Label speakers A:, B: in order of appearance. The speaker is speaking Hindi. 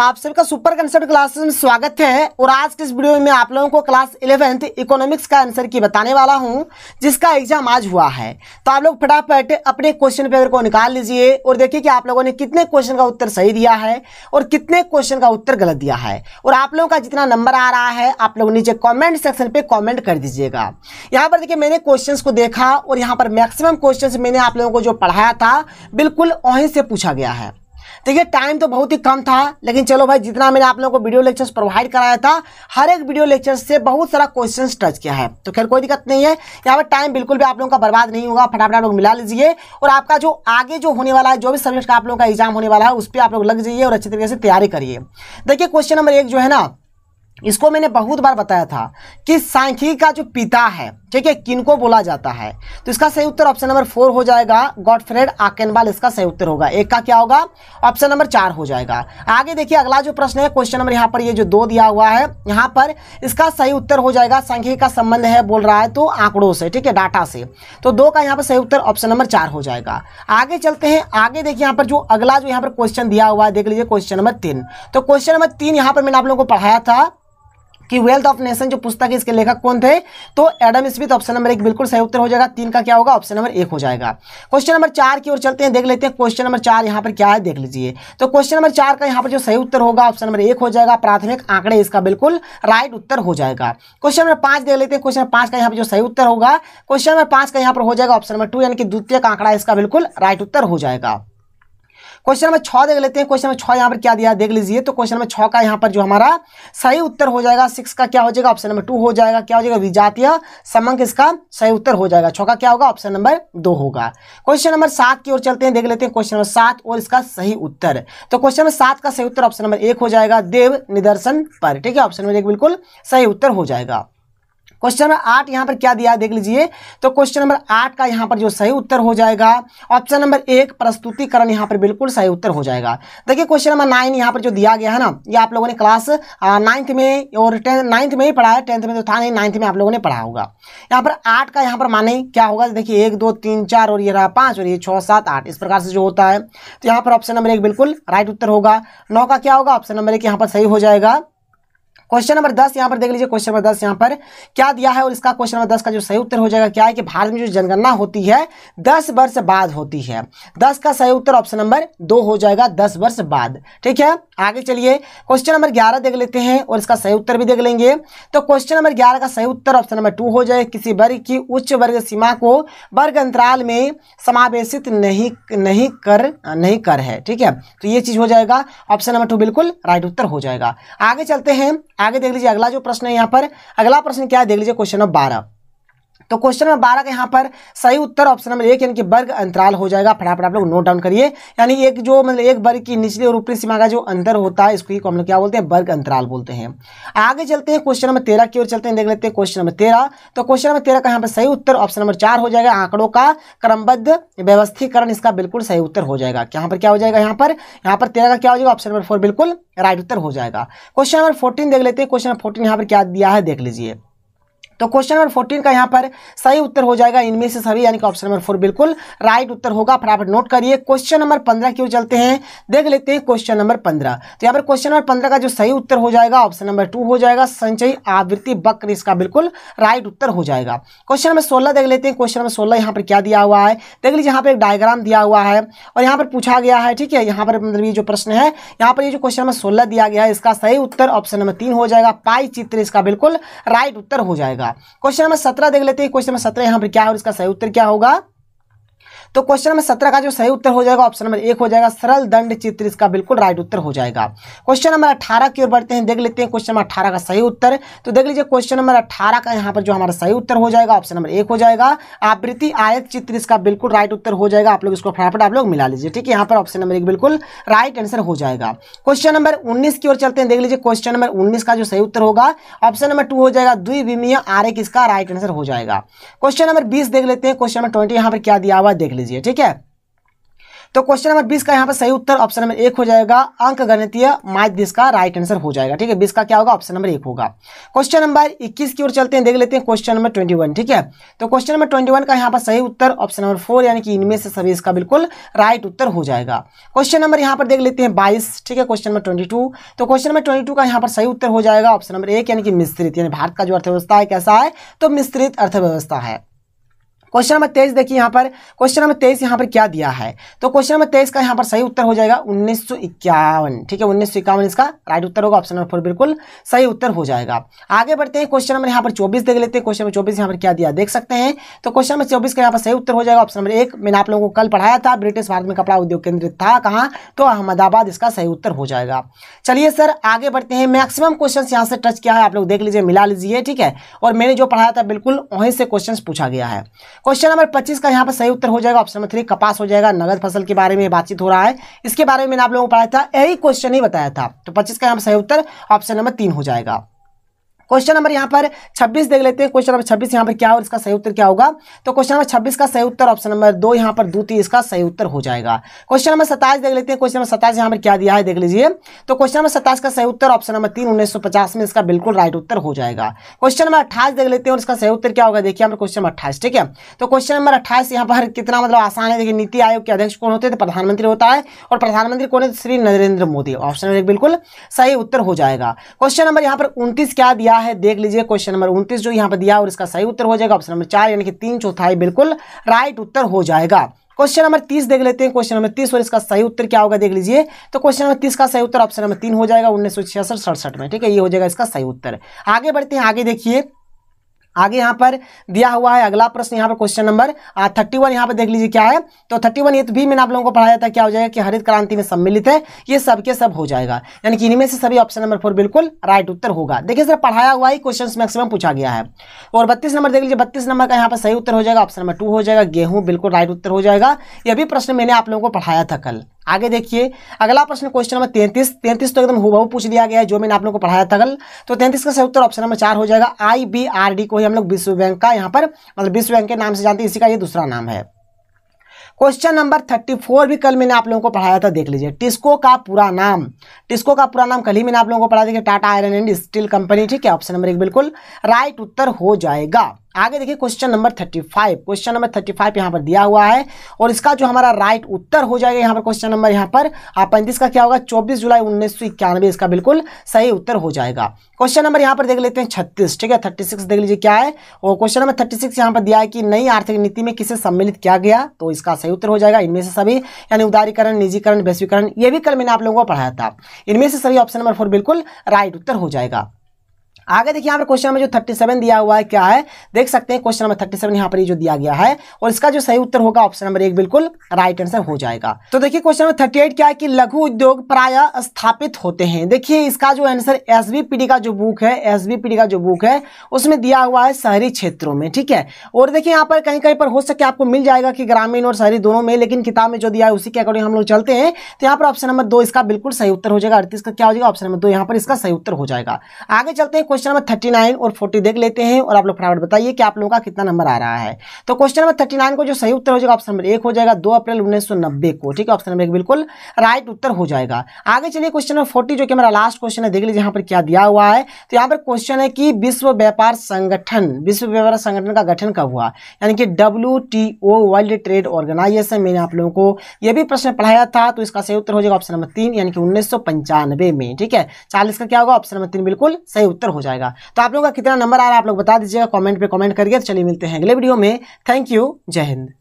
A: आप सबका सुपर कंसेप्ट क्लासेस में स्वागत है और आज के इस वीडियो में आप लोगों को क्लास इलेवेंथ इकोनॉमिक्स का आंसर की बताने वाला हूं जिसका एग्जाम आज हुआ है तो आप लोग फटाफट अपने क्वेश्चन पेपर को निकाल लीजिए और देखिए कि आप लोगों ने कितने क्वेश्चन का उत्तर सही दिया है और कितने क्वेश्चन का उत्तर गलत दिया है और आप लोगों का जितना नंबर आ रहा है आप लोग नीचे कॉमेंट सेक्शन पर कॉमेंट कर दीजिएगा यहाँ पर देखिए मैंने क्वेश्चन को देखा और यहाँ पर मैक्सिमम क्वेश्चन मैंने आप लोगों को जो पढ़ाया था बिल्कुल वहीं से पूछा गया है देखिए टाइम तो बहुत ही कम था लेकिन चलो भाई जितना मैंने आप लोगों को वीडियो लेक्चर्स प्रोवाइड कराया था हर एक वीडियो लेक्चर से बहुत सारा क्वेश्चन टच किया है तो खैर कोई दिक्कत नहीं है यहाँ पर टाइम बिल्कुल भी आप लोगों का बर्बाद नहीं होगा फटाफट लोग मिला लीजिए और आपका जो आगे जो होने वाला है जो भी सब्जेक्ट का आप लोगों का एग्जाम होने वाला है उस पर आप लोग लग जाइए और अच्छी तरीके से तैयारी करिए देखिए क्वेश्चन नंबर एक जो है ना इसको मैंने बहुत बार बताया था कि सांख्यिकी का जो पिता है ठीक है किनको बोला जाता है तो इसका सही उत्तर ऑप्शन नंबर फोर हो जाएगा गॉडफ्रेड आकेनबाल इसका सही उत्तर होगा एक का क्या होगा ऑप्शन नंबर चार हो जाएगा आगे देखिए अगला जो प्रश्न है क्वेश्चन नंबर यहाँ पर ये जो दो दिया हुआ है यहाँ पर इसका सही उत्तर हो जाएगा सांख्यिकी का संबंध है बोल रहा है तो आंकड़ों से ठीक है डाटा से तो दो का यहाँ पर सही उत्तर ऑप्शन नंबर चार हो जाएगा आगे चलते हैं आगे देखिए यहाँ पर जो अगला जो यहाँ पर क्वेश्चन दिया हुआ है देख लीजिए क्वेश्चन नंबर तीन तो क्वेश्चन नंबर तीन यहाँ पर मैंने आप लोगों को पढ़ाया था कि वेल्थ ऑफ नेशन जो पुस्तक है इसके लेखक कौन थे तो एडम स्मिथ ऑप्शन नंबर एक बिल्कुल सही उत्तर हो जाएगा तीन का क्या होगा ऑप्शन नंबर एक हो जाएगा क्वेश्चन नंबर चार की ओर चलते हैं देख लेते हैं क्वेश्चन नंबर चार यहाँ पर क्या है देख लीजिए तो क्वेश्चन नंबर चार का यहाँ पर जो सही उत्तर होगा ऑप्शन नंबर एक हो जाएगा प्राथमिक आंकड़े इसका बिल्कुल राइट उत्तर हो जाएगा क्वेश्चन नंबर पांच देख लेते हैं क्वेश्चन पांच का यहाँ पर जो सही उत्तर होगा क्वेश्चन नंबर पांच का यहाँ पर हो जाएगा ऑप्शन नंबर टू यानी कि द्वितीय आंकड़ा इसका बिल्कुल राइट उत्तर हो जाएगा क्वेश्चन नंबर छह देख लेते हैं क्वेश्चन नंबर छह यहाँ पर क्या दिया देख लीजिए तो क्वेश्चन नंबर छह का यहाँ पर जो हमारा सही उत्तर हो जाएगा सिक्स का क्या हो जाएगा ऑप्शन नंबर टू हो जाएगा क्या हो जाएगा विजातीय समंक इसका सही उत्तर हो जाएगा छः का क्या होगा ऑप्शन नंबर दो होगा क्वेश्चन नंबर सात की ओर चलते हैं देख लेते हैं क्वेश्चन नंबर सात और इसका सही उत्तर तो क्वेश्चन नंबर सात का सही उत्तर ऑप्शन नंबर एक हो जाएगा देव निदर्शन पर ठीक है ऑप्शन नंबर एक बिल्कुल सही उत्तर हो जाएगा क्वेश्चन नंबर आठ यहाँ पर क्या दिया है देख लीजिए तो क्वेश्चन नंबर आठ का यहाँ पर जो सही उत्तर हो जाएगा ऑप्शन नंबर एक प्रस्तुतिकरण यहाँ पर बिल्कुल सही उत्तर हो जाएगा देखिए क्वेश्चन नंबर नाइन यहाँ पर जो दिया गया है ना ये आप लोगों ने क्लास नाइन्थ में और नाइन्थ में ही पढ़ा है टेंथ में तो था नहीं नाइन्थ में आप लोगों ने पढ़ा होगा यहाँ पर आठ का यहाँ पर माने क्या होगा देखिए एक दो तीन चार और ये रहा पांच और ये छः सात आठ इस प्रकार से जो होता है तो यहाँ पर ऑप्शन नंबर एक बिल्कुल राइट उत्तर होगा नौ का क्या होगा ऑप्शन नंबर एक यहाँ पर सही हो जाएगा क्वेश्चन नंबर दस यहाँ पर देख लीजिए क्वेश्चन नंबर दस यहाँ पर क्या दिया है और इसका क्वेश्चन नंबर दस का जो सही उत्तर हो जाएगा क्या है कि भारत में जो जनगणना होती है दस वर्ष बाद होती है दस का सही उत्तर ऑप्शन नंबर दो हो जाएगा दस वर्ष बाद ठीक है आगे चलिए क्वेश्चन नंबर ग्यारह देख लेते हैं और इसका सही उत्तर भी देख लेंगे तो क्वेश्चन नंबर ग्यारह का सही उत्तर ऑप्शन नंबर टू हो जाए किसी वर्ग की उच्च वर्ग सीमा को वर्ग अंतराल में समावेशित नहीं नहीं कर नहीं कर है ठीक है तो ये चीज़ हो जाएगा ऑप्शन नंबर टू बिल्कुल राइट उत्तर हो जाएगा आगे चलते हैं आगे देख लीजिए अगला जो प्रश्न है यहाँ पर अगला प्रश्न क्या है देख लीजिए क्वेश्चन नंबर बारह तो क्वेश्चन नंबर बारह का यहाँ पर सही उत्तर ऑप्शन नंबर एक यानी कि वर्ग अंतराल हो जाएगा फटाफट आप लोग नोट डाउन करिए यानी एक जो मतलब एक वर्ग की निचले और ऊपरी सीमा का जो अंतर होता है इसको हम लोग क्या बोलते हैं वर्ग अंतराल बोलते हैं आगे चलते हैं क्वेश्चन नंबर तेरह की ओर चलते हैं देख लेते हैं क्वेश्चन नंबर तेरह तो क्वेश्चन नंबर तेरह का यहाँ पर सही उत्तर ऑप्शन नंबर चार हो जाएगा आंकड़ों का क्रमबद्ध व्यवस्थीकरण इसका बिल्कुल सही उत्तर हो जाएगा यहाँ पर क्या हो जाएगा यहाँ पर यहाँ पर तेरह का क्या हो जाएगा ऑप्शन नंबर फोर बिल्कुल राइट उत्तर हो जाएगा क्वेश्चन नंबर फोर्टीन देख लेते हैं क्वेश्चन नंबर फोर्टीन यहाँ पर क्या दिया है देख लीजिए तो क्वेश्चन नंबर फोर्टीन का यहाँ पर सही उत्तर हो जाएगा इनमें से सभी यानी कि ऑप्शन नंबर फोर बिल्कुल राइट उत्तर होगा फटाफट नोट करिए क्वेश्चन नंबर पंद्रह क्यों चलते हैं देख लेते हैं क्वेश्चन नंबर पंद्रह तो यहाँ पर क्वेश्चन नंबर पंद्रह का जो सही उत्तर हो जाएगा ऑप्शन नंबर टू हो जाएगा संचय आवृत्ति वक्र इसका बिल्कुल राइट उत्तर हो जाएगा क्वेश्चन नंबर सोलह देख लेते हैं क्वेश्चन नंबर सोलह यहाँ पर क्या दिया हुआ है देख लीजिए यहाँ पर एक डायग्राम दिया हुआ है और यहाँ पर पूछा गया है ठीक है यहाँ पर मतलब ये जो प्रश्न है यहाँ पर ये जो क्वेश्चन नंबर सोलह दिया गया है इसका सही उत्तर ऑप्शन नंबर तीन हो जाएगा पाई चित्र इसका बिल्कुल राइट उत्तर हो जाएगा रहा है क्वेश्चन नंबर सत्रह देख लेते हैं क्वेश्चन नंबर सत्रह यहाँ पर क्या है और इसका सही उत्तर क्या होगा तो क्वेश्चन नंबर सत्रह का जो सही उत्तर हो जाएगा ऑप्शन नंबर एक हो जाएगा सरल दंड चित्र इसका बिल्कुल राइट उत्तर हो जाएगा क्वेश्चन नंबर अठारह की ओर बढ़ते हैं देख लेते हैं क्वेश्चन नंबर अठारह का सही उत्तर तो देख लीजिए क्वेश्चन नंबर अठारह का यहाँ पर जो हमारा सही उत्तर हो जाएगा ऑप्शन नंबर एक हो जाएगा आवृत्ति आयत चित्र इसका बिल्कुल राइट उत्तर हो जाएगा आप लोग इसको फटाफट आप लोग मिला लीजिए ठीक है यहाँ पर ऑप्शन नंबर एक बिल्कुल राइट आंसर हो जाएगा क्वेश्चन नंबर उन्नीस की ओर चलते हैं देख लीजिए क्वेश्चन नंबर उन्नीस का जो सही उत्तर होगा ऑप्शन नंबर टू हो जाएगा द्विविमीय आरेख इसका राइट आंसर हो जाएगा क्वेश्चन नंबर बीस देख लेते हैं क्वेश्चन नंबर ट्वेंटी यहाँ पर क्या दिया हुआ देख लीजिए ठीक है तो क्वेश्चन नंबर बीस का यहाँ पर सही उत्तर ऑप्शन नंबर एक हो जाएगा अंक गणितीय माध्य का राइट आंसर हो जाएगा ठीक है बीस का क्या होगा ऑप्शन नंबर एक होगा क्वेश्चन नंबर इक्कीस की ओर चलते हैं देख लेते हैं क्वेश्चन नंबर ट्वेंटी वन ठीक है तो क्वेश्चन नंबर ट्वेंटी वन का यहाँ पर सही उत्तर ऑप्शन नंबर फोर यानी कि इनमें से सभी इसका बिल्कुल राइट उत्तर हो जाएगा क्वेश्चन नंबर यहाँ पर देख लेते हैं बाईस ठीक है क्वेश्चन नंबर ट्वेंटी टू तो क्वेश्चन नंबर ट्वेंटी टू का यहाँ पर सही उत्तर हो जाएगा ऑप्शन नंबर एक यानी कि मिश्रित यानी भारत का जो अर्थव्यवस्था है कैसा है तो मिश्रित अर्थव्यवस्था है क्वेश्चन नंबर तेईस देखिए यहाँ पर क्वेश्चन नंबर तेईस यहाँ पर क्या दिया है तो क्वेश्चन नंबर तेईस का यहाँ पर सही उत्तर हो जाएगा उन्नीस ठीक है उन्नीस इसका राइट उत्तर होगा ऑप्शन नंबर फोर बिल्कुल सही उत्तर हो जाएगा आगे बढ़ते हैं क्वेश्चन नंबर यहाँ पर चौबीस देख लेते हैं क्वेश्चन नंबर चौबीस यहाँ पर क्या दिया देख सकते हैं तो क्वेश्चन नंबर चौबीस का यहाँ पर सही उत्तर हो जाएगा ऑप्शन नंबर एक मैंने आप लोगों को कल पढ़ाया था ब्रिटिश भारत में कपड़ा उद्योग केंद्र था कहाँ तो अहमदाबाद इसका सही उत्तर हो जाएगा चलिए सर आगे बढ़ते हैं मैक्सिमम क्वेश्चन यहाँ से टच किया है आप लोग देख लीजिए मिला लीजिए ठीक है और मैंने जो पढ़ाया था बिल्कुल वहीं से क्वेश्चन पूछा गया है क्वेश्चन नंबर पच्चीस का यहाँ पर सही उत्तर हो जाएगा ऑप्शन नंबर थ्री कपास हो जाएगा नगद फसल के बारे में बातचीत हो रहा है इसके बारे में मैंने आप लोगों को पढ़ाया था यही क्वेश्चन ही बताया था तो पच्चीस का यहाँ पर सही उत्तर ऑप्शन नंबर तीन हो जाएगा क्वेश्चन नंबर यहाँ पर छब्बीस देख लेते हैं क्वेश्चन नंबर छब्बीस यहाँ पर क्या और इसका सही उत्तर क्या होगा तो क्वेश्चन नंबर छब्बीस का सही उत्तर ऑप्शन नंबर दो यहाँ पर द्वितीय इसका सही उत्तर हो जाएगा क्वेश्चन नंबर सत्ताईस देख लेते हैं क्वेश्चन नंबर सत्ताईस यहाँ पर क्या दिया है देख लीजिए तो क्वेश्चन नंबर सत्ताईस का सही उत्तर ऑप्शन नंबर तीन उन्नीस में इसका बिल्कुल राइट उत्तर हो जाएगा क्वेश्चन नंबर अट्ठाईस देख लेते हैं और इसका सही उत्तर क्या होगा देखिए हमारे क्वेश्चन अट्ठाईस ठीक है तो क्वेश्चन नंबर अट्ठाईस यहाँ पर कितना मतलब आसान है देखिए नीति आयोग के अध्यक्ष कौन होते हैं तो प्रधानमंत्री होता है और प्रधानमंत्री कौन है श्री नरेंद्र मोदी ऑप्शन नंबर बिल्कुल सही उत्तर हो जाएगा क्वेश्चन नंबर यहाँ पर उन्तीस क्या दिया क्या है देख लीजिए क्वेश्चन नंबर उनतीस जो यहाँ पर दिया और इसका सही उत्तर हो जाएगा ऑप्शन नंबर चार यानी कि तीन चौथाई बिल्कुल राइट उत्तर हो जाएगा क्वेश्चन नंबर तीस देख लेते हैं क्वेश्चन नंबर तीस और इसका सही उत्तर क्या होगा देख लीजिए तो क्वेश्चन नंबर तीस का सही उत्तर ऑप्शन नंबर तीन हो जाएगा उन्नीस सौ छियासठ सड़सठ में ठीक है ये हो जाएगा इसका सही उत्तर आगे बढ़ते हैं आगे देखिए आगे यहाँ पर दिया हुआ है अगला प्रश्न यहाँ पर क्वेश्चन नंबर थर्टी वन यहाँ पर देख लीजिए क्या है तो थर्टी वन ये तो भी मैंने आप लोगों को पढ़ाया था क्या हो जाएगा कि हरित क्रांति में सम्मिलित है ये सबके सब हो जाएगा यानी कि इनमें से सभी ऑप्शन नंबर फोर बिल्कुल राइट उत्तर होगा देखिए सर पढ़ाया हुआ ही क्वेश्चन मैक्सिमम पूछा गया है और बत्तीस नंबर देख लीजिए बत्तीस नंबर का यहाँ पर सही उत्तर हो जाएगा ऑप्शन नंबर टू हो जाएगा गेहूं बिल्कुल राइट उत्तर हो जाएगा यह भी प्रश्न मैंने आप लोगों को पढ़ाया था कल आगे देखिए अगला प्रश्न क्वेश्चन नंबर तैंतीस तैंतीस तो एकदम हुबहू पूछ दिया गया है जो मैंने आप लोग को पढ़ाया था कल तो तैंतीस का सही उत्तर ऑप्शन नंबर चार हो जाएगा आईबीआरडी को ही हम लोग विश्व बैंक का यहाँ पर मतलब विश्व बैंक के नाम से जानते हैं इसी का ये दूसरा नाम है क्वेश्चन नंबर थर्टी फोर भी कल मैंने आप लोगों को पढ़ाया था देख लीजिए टिस्को का पूरा नाम टिस्को का पूरा नाम कल ही मैंने आप लोगों को पढ़ा दिया Tata iron and steel company ठीक है ऑप्शन नंबर एक बिल्कुल राइट उत्तर हो जाएगा आगे देखिए question number thirty five question number thirty five यहाँ पर दिया हुआ है और इसका जो हमारा राइट उत्तर हो जाएगा यहाँ पर क्वेश्चन नंबर यहाँ पर पैंतीस का क्या होगा चौबीस जुलाई उन्नीस इसका बिल्कुल सही उत्तर हो जाएगा क्वेश्चन नंबर यहाँ पर देख लेते हैं छत्तीस ठीक है थर्टी सिक्स देख लीजिए क्या है और क्वेश्चन नंबर थर्टी सिक्स यहाँ पर दिया है कि नई आर्थिक नीति में किसे सम्मिलित किया गया तो इसका सही उत्तर हो जाएगा इनमें से सभी यानी उदारीकरण निजीकरण वैश्वीकरण ये भी कल मैंने आप लोगों को पढ़ाया था इनमें से सभी ऑप्शन नंबर फोर बिल्कुल राइट उत्तर हो जाएगा आगे देखिए यहाँ पर क्वेश्चन नंबर जो थर्टी सेवन दिया हुआ है क्या है देख सकते हैं क्वेश्चन नंबर थर्टी सेवन यहाँ पर जो दिया गया है और इसका जो सही उत्तर होगा ऑप्शन नंबर एक बिल्कुल राइट आंसर हो जाएगा तो देखिए क्वेश्चन नंबर थर्टी एट क्या है कि लघु उद्योग प्राय स्थापित होते हैं देखिए इसका जो आंसर एस का जो बुक है एस का जो बुक है उसमें दिया हुआ है शहरी क्षेत्रों में ठीक है और देखिए यहाँ पर कहीं कहीं पर हो सके आपको मिल जाएगा कि ग्रामीण और शहरी दोनों में लेकिन किताब में जो दिया है उसी के अकॉर्डिंग हम लोग चलते हैं तो यहाँ पर ऑप्शन नंबर दो इसका बिल्कुल सही उत्तर हो जाएगा अड़तीस का क्या हो जाएगा ऑप्शन नंबर दो यहाँ पर इसका सही उत्तर हो जाएगा आगे चलते हैं क्वेश्चन नंबर थर्टी नाइन और फोर्टी देख लेते हैं और आप लोग फटाफट बताइए कि आप लोगों का कितना नंबर आ रहा है तो क्वेश्चन नंबर थर्टी नाइन को जो सही उत्तर हो जाएगा ऑप्शन नंबर एक हो जाएगा दो अप्रैल उन्नीस को ठीक है ऑप्शन नंबर एक बिल्कुल राइट उत्तर हो जाएगा आगे चलिए क्वेश्चन नंबर फोर्टी जो कि हमारा लास्ट क्वेश्चन है देख लीजिए यहाँ पर क्या दिया हुआ है तो यहाँ पर क्वेश्चन है कि विश्व व्यापार संगठन विश्व व्यापार संगठन का गठन कब हुआ यानी कि डब्ल्यू वर्ल्ड ट्रेड ऑर्गेनाइजेशन मैंने आप लोगों को यह भी प्रश्न पढ़ाया था तो इसका सही उत्तर हो जाएगा ऑप्शन नंबर तीन यानी कि उन्नीस में ठीक है चालीस का क्या होगा ऑप्शन नंबर तीन बिल्कुल सही उत्तर हो जाएगा जाएगा तो आप लोगों का कितना नंबर आ रहा है आप लोग बता दीजिएगा कॉमेंट पर कॉमेंट करिए तो चलिए मिलते हैं अगले वीडियो में थैंक यू जय हिंद